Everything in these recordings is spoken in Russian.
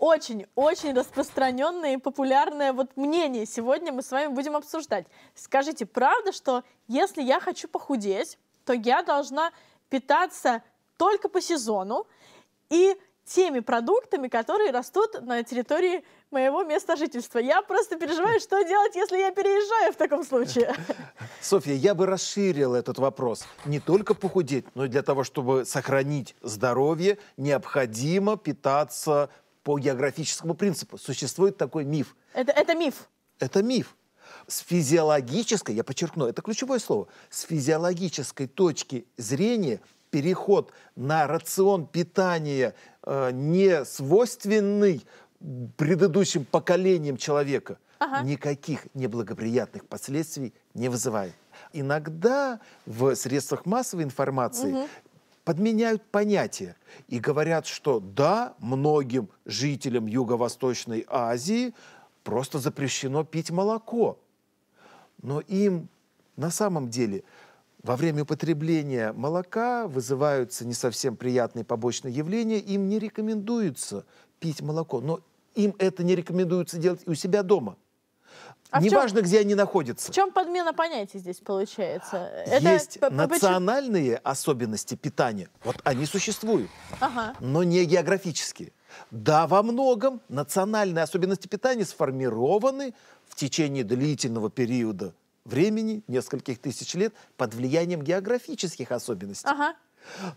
очень-очень распространенное и популярное вот мнение сегодня мы с вами будем обсуждать. Скажите, правда, что если я хочу похудеть, то я должна питаться только по сезону и теми продуктами, которые растут на территории моего места жительства. Я просто переживаю, что делать, если я переезжаю в таком случае. Софья, я бы расширил этот вопрос. Не только похудеть, но и для того, чтобы сохранить здоровье, необходимо питаться по географическому принципу. Существует такой миф. Это, это миф? Это миф. С физиологической, я подчеркну, это ключевое слово, с физиологической точки зрения переход на рацион питания э, не свойственный предыдущим поколениям человека ага. никаких неблагоприятных последствий не вызывает. Иногда в средствах массовой информации угу подменяют понятия и говорят, что да, многим жителям Юго-Восточной Азии просто запрещено пить молоко. Но им на самом деле во время употребления молока вызываются не совсем приятные побочные явления, им не рекомендуется пить молоко, но им это не рекомендуется делать и у себя дома. А Неважно, где они находятся. В чем подмена понятий здесь получается? Это Есть по национальные особенности питания. Вот они существуют, ага. но не географические. Да, во многом национальные особенности питания сформированы в течение длительного периода времени, нескольких тысяч лет, под влиянием географических особенностей. Ага.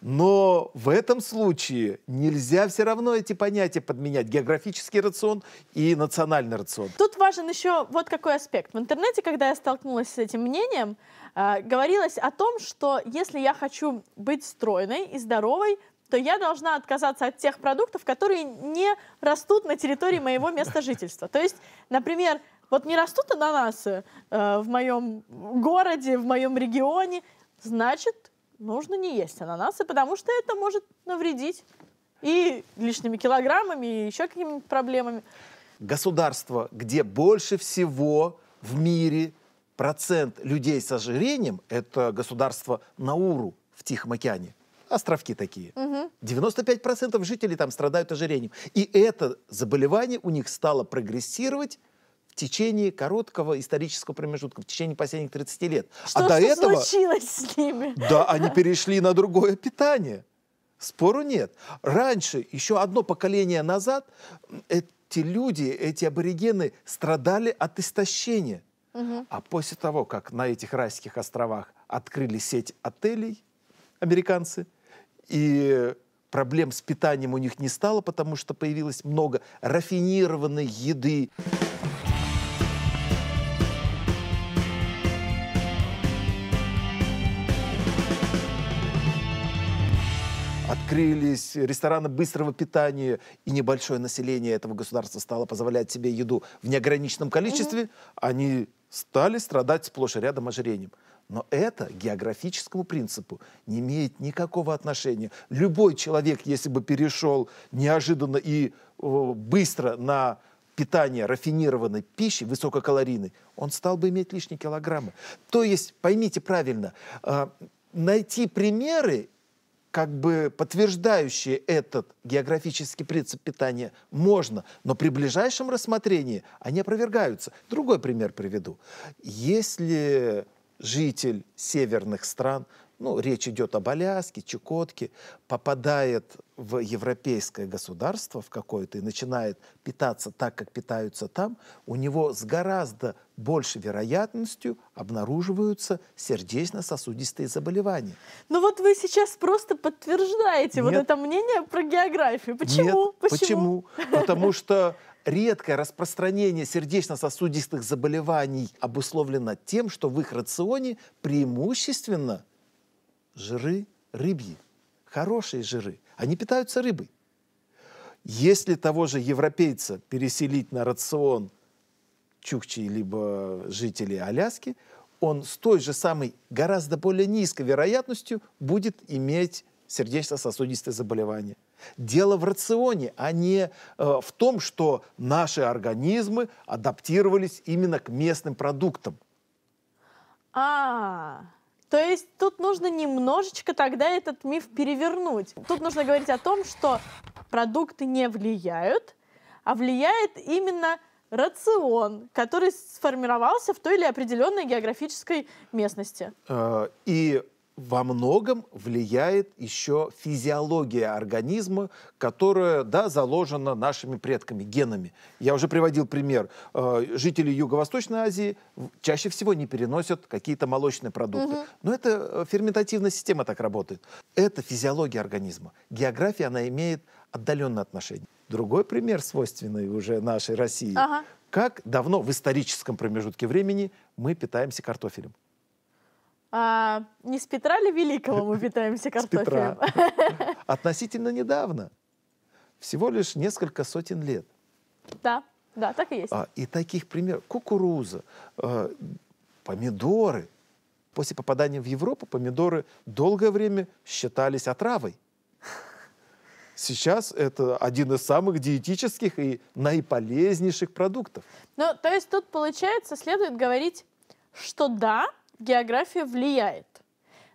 Но в этом случае нельзя все равно эти понятия подменять. Географический рацион и национальный рацион. Тут важен еще вот какой аспект. В интернете, когда я столкнулась с этим мнением, э, говорилось о том, что если я хочу быть стройной и здоровой, то я должна отказаться от тех продуктов, которые не растут на территории моего места жительства. То есть, например, вот не растут ананасы э, в моем городе, в моем регионе, значит, нужно не есть ананасы, потому что это может навредить и лишними килограммами, и еще какими-нибудь проблемами. Государство, где больше всего в мире процент людей с ожирением, это государство Науру в Тихом океане. Островки такие. Угу. 95% жителей там страдают ожирением. И это заболевание у них стало прогрессировать в течение короткого исторического промежутка, в течение последних 30 лет. А что, а до этого... случилось с ними? Да, они перешли на другое питание. Спору нет. Раньше, еще одно поколение назад, эти люди, эти аборигены страдали от истощения. Угу. А после того, как на этих райских островах открыли сеть отелей, американцы, и проблем с питанием у них не стало, потому что появилось много рафинированной еды. открылись рестораны быстрого питания, и небольшое население этого государства стало позволять себе еду в неограниченном количестве, mm они стали страдать сплошь и рядом ожирением. Но это к географическому принципу не имеет никакого отношения. Любой человек, если бы перешел неожиданно и быстро на питание рафинированной пищи, высококалорийной, он стал бы иметь лишние килограммы. То есть, поймите правильно, а, найти примеры как бы подтверждающие этот географический принцип питания можно, но при ближайшем рассмотрении они опровергаются. Другой пример приведу. Если житель северных стран – ну, речь идет об Аляске, Чукотке, попадает в европейское государство в какое-то и начинает питаться так, как питаются там, у него с гораздо большей вероятностью обнаруживаются сердечно-сосудистые заболевания. Ну вот вы сейчас просто подтверждаете Нет. вот это мнение про географию. Почему? Нет. Почему? Почему? Потому что Редкое распространение сердечно-сосудистых заболеваний обусловлено тем, что в их рационе преимущественно жиры рыбьи, хорошие жиры. Они питаются рыбой. Если того же европейца переселить на рацион чукчи либо жителей Аляски, он с той же самой гораздо более низкой вероятностью будет иметь сердечно-сосудистые заболевания. Дело в рационе, а не э, в том, что наши организмы адаптировались именно к местным продуктам. А, -а, -а. То есть тут нужно немножечко тогда этот миф перевернуть. Тут нужно говорить о том, что продукты не влияют, а влияет именно рацион, который сформировался в той или определенной географической местности. Э, и во многом влияет еще физиология организма, которая, да, заложена нашими предками, генами. Я уже приводил пример. Э, жители Юго-Восточной Азии чаще всего не переносят какие-то молочные продукты. Угу. Но это э, ферментативная система так работает. Это физиология организма. География, она имеет отдаленное отношение. Другой пример, свойственный уже нашей России. Ага. Как давно в историческом промежутке времени мы питаемся картофелем? А, не с Петра ли Великого мы питаемся картофелем? Относительно недавно. Всего лишь несколько сотен лет. Да, да, так и есть. А, и таких примеров. Кукуруза, э, помидоры. После попадания в Европу помидоры долгое время считались отравой. Сейчас это один из самых диетических и наиполезнейших продуктов. Ну, то есть тут, получается, следует говорить, что да, география влияет,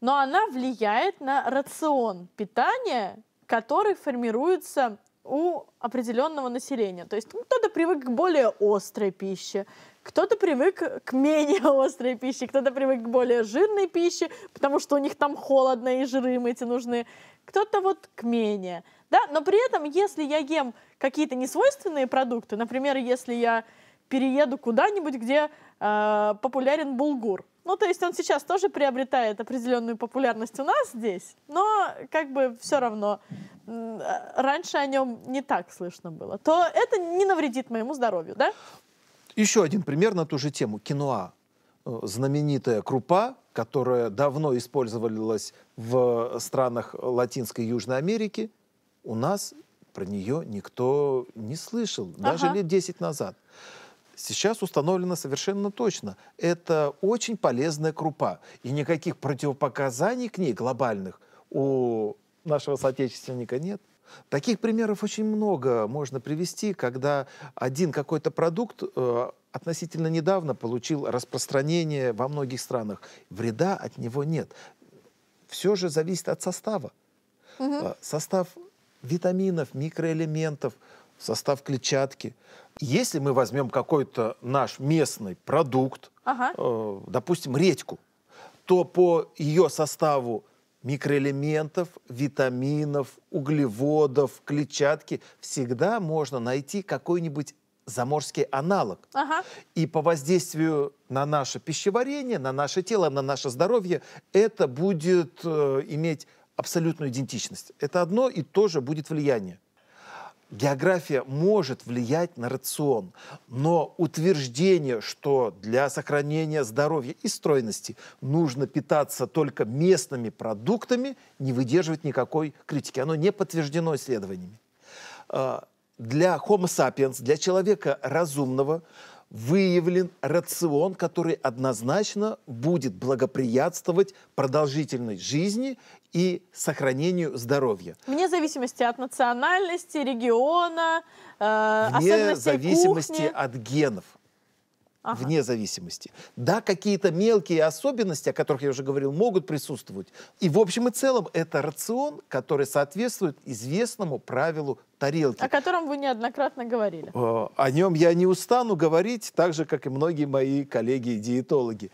но она влияет на рацион питания, который формируется у определенного населения. То есть ну, кто-то привык к более острой пище, кто-то привык к менее острой пище, кто-то привык к более жирной пище, потому что у них там холодно и жиры им эти нужны, кто-то вот к менее. Да? Но при этом, если я ем какие-то несвойственные продукты, например, если я перееду куда-нибудь, где э, популярен булгур. Ну, то есть он сейчас тоже приобретает определенную популярность у нас здесь, но как бы все равно э, раньше о нем не так слышно было. То это не навредит моему здоровью, да? Еще один пример на ту же тему. Киноа. Э, знаменитая крупа, которая давно использовалась в странах Латинской и Южной Америки, у нас про нее никто не слышал, даже ага. лет 10 назад сейчас установлено совершенно точно. Это очень полезная крупа. И никаких противопоказаний к ней глобальных у нашего соотечественника нет. Таких примеров очень много можно привести, когда один какой-то продукт э, относительно недавно получил распространение во многих странах. Вреда от него нет. Все же зависит от состава. Угу. Состав витаминов, микроэлементов – состав клетчатки. Если мы возьмем какой-то наш местный продукт, ага. э, допустим, редьку, то по ее составу микроэлементов, витаминов, углеводов, клетчатки всегда можно найти какой-нибудь заморский аналог. Ага. И по воздействию на наше пищеварение, на наше тело, на наше здоровье это будет э, иметь абсолютную идентичность. Это одно и то же будет влияние география может влиять на рацион, но утверждение, что для сохранения здоровья и стройности нужно питаться только местными продуктами, не выдерживает никакой критики. Оно не подтверждено исследованиями. А, для Homo sapiens, для человека разумного, выявлен рацион, который однозначно будет благоприятствовать продолжительной жизни и сохранению здоровья. Вне зависимости от национальности, региона, э, Вне зависимости кухни. от генов ага. вне зависимости. Да, какие-то мелкие особенности, о которых я уже говорил, могут присутствовать. И в общем и целом это рацион, который соответствует известному правилу тарелки. О котором вы неоднократно говорили. Э, о нем я не устану говорить, так же, как и многие мои коллеги-диетологи.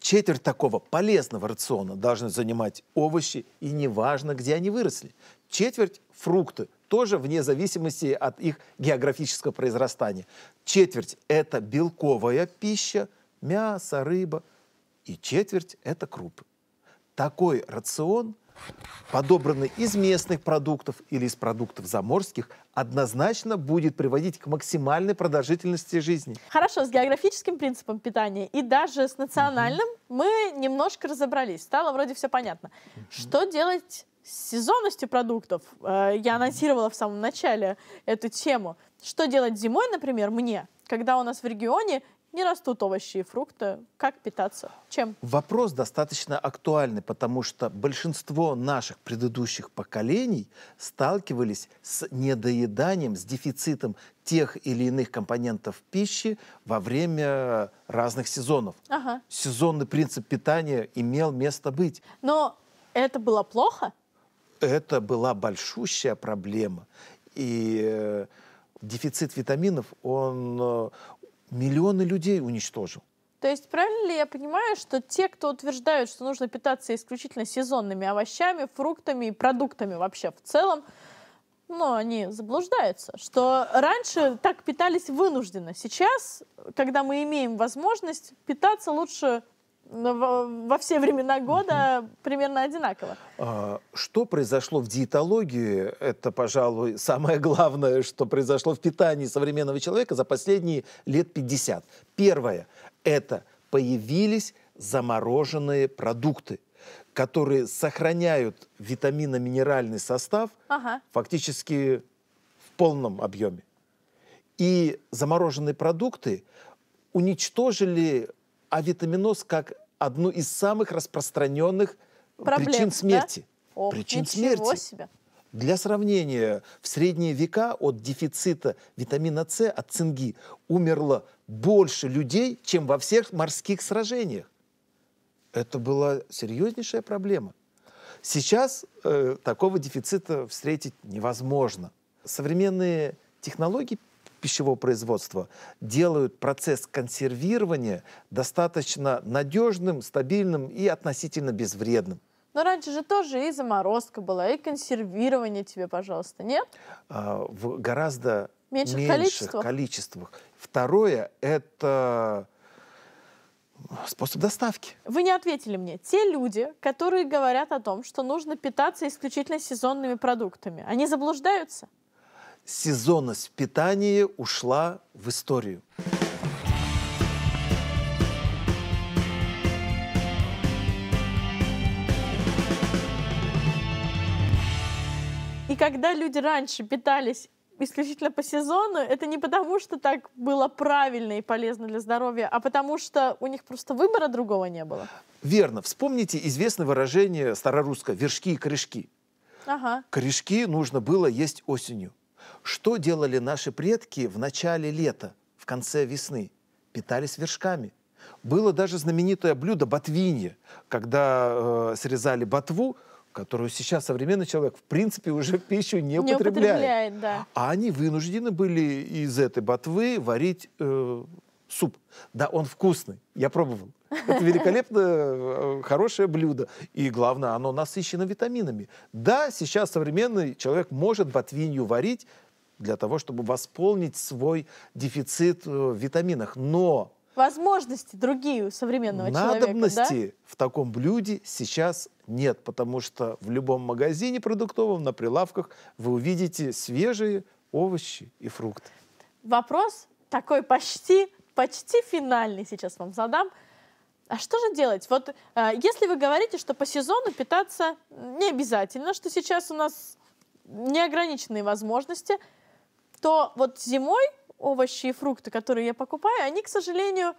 Четверть такого полезного рациона должны занимать овощи, и неважно, где они выросли. Четверть – фрукты, тоже вне зависимости от их географического произрастания. Четверть – это белковая пища, мясо, рыба, и четверть – это крупы. Такой рацион – подобранный из местных продуктов или из продуктов заморских, однозначно будет приводить к максимальной продолжительности жизни. Хорошо, с географическим принципом питания и даже с национальным угу. мы немножко разобрались. Стало вроде все понятно. Угу. Что делать с сезонностью продуктов. Э, я анонсировала в самом начале эту тему. Что делать зимой, например, мне, когда у нас в регионе не растут овощи и фрукты. Как питаться? Чем? Вопрос достаточно актуальный, потому что большинство наших предыдущих поколений сталкивались с недоеданием, с дефицитом тех или иных компонентов пищи во время разных сезонов. Ага. Сезонный принцип питания имел место быть. Но это было плохо? это была большущая проблема. И э, дефицит витаминов, он э, миллионы людей уничтожил. То есть правильно ли я понимаю, что те, кто утверждают, что нужно питаться исключительно сезонными овощами, фруктами и продуктами вообще в целом, ну, они заблуждаются, что раньше так питались вынужденно. Сейчас, когда мы имеем возможность, питаться лучше во все времена года угу. примерно одинаково. А, что произошло в диетологии? Это, пожалуй, самое главное, что произошло в питании современного человека за последние лет 50. Первое – это появились замороженные продукты которые сохраняют витаминно-минеральный состав ага. фактически в полном объеме. И замороженные продукты уничтожили а витаминоз как одну из самых распространенных Проблем, причин смерти. Да? О, причин смерти. Себе. Для сравнения, в средние века от дефицита витамина С, от цинги, умерло больше людей, чем во всех морских сражениях. Это была серьезнейшая проблема. Сейчас э, такого дефицита встретить невозможно. Современные технологии пищевого производства делают процесс консервирования достаточно надежным, стабильным и относительно безвредным. Но раньше же тоже и заморозка была, и консервирование тебе, пожалуйста, нет? А, в гораздо меньших, меньших количествах. количествах. Второе – это способ доставки. Вы не ответили мне. Те люди, которые говорят о том, что нужно питаться исключительно сезонными продуктами, они заблуждаются? сезонность в питании ушла в историю. И когда люди раньше питались исключительно по сезону, это не потому, что так было правильно и полезно для здоровья, а потому что у них просто выбора другого не было. Верно. Вспомните известное выражение старорусское «вершки и корешки». Ага. Корешки нужно было есть осенью. Что делали наши предки в начале лета, в конце весны? Питались вершками. Было даже знаменитое блюдо ботвинье, когда э, срезали ботву, которую сейчас современный человек в принципе уже в пищу не, не употребляет. да. А они вынуждены были из этой ботвы варить э, суп. Да, он вкусный, я пробовал. Это великолепное, э, хорошее блюдо. И главное, оно насыщено витаминами. Да, сейчас современный человек может ботвинью варить, для того, чтобы восполнить свой дефицит э, в витаминах. Но возможности другие у современного Надобности человека. Надобности да? в таком блюде сейчас нет, потому что в любом магазине продуктовом, на прилавках вы увидите свежие овощи и фрукты. Вопрос такой почти, почти финальный сейчас вам задам. А что же делать? Вот э, если вы говорите, что по сезону питаться не обязательно, что сейчас у нас неограниченные возможности – то вот зимой овощи и фрукты, которые я покупаю, они, к сожалению,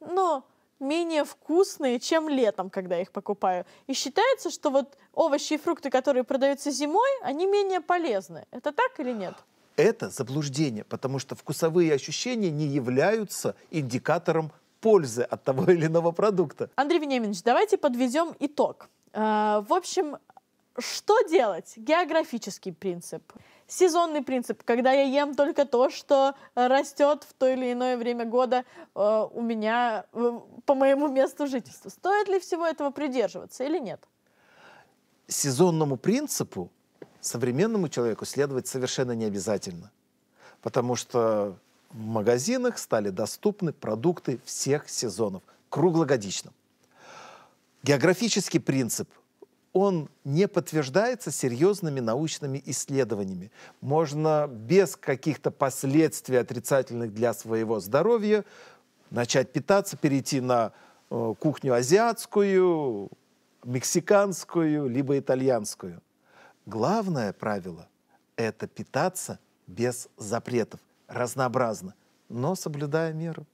ну, менее вкусные, чем летом, когда я их покупаю. И считается, что вот овощи и фрукты, которые продаются зимой, они менее полезны. Это так или нет? Это заблуждение, потому что вкусовые ощущения не являются индикатором пользы от того или иного продукта. Андрей Вениаминович, давайте подведем итог. Э, в общем, что делать? Географический принцип сезонный принцип, когда я ем только то, что э, растет в то или иное время года э, у меня э, по моему месту жительства. Стоит ли всего этого придерживаться или нет? Сезонному принципу современному человеку следовать совершенно не обязательно, потому что в магазинах стали доступны продукты всех сезонов, круглогодично. Географический принцип – он не подтверждается серьезными научными исследованиями. Можно без каких-то последствий отрицательных для своего здоровья начать питаться, перейти на э, кухню азиатскую, мексиканскую, либо итальянскую. Главное правило – это питаться без запретов, разнообразно, но соблюдая меру.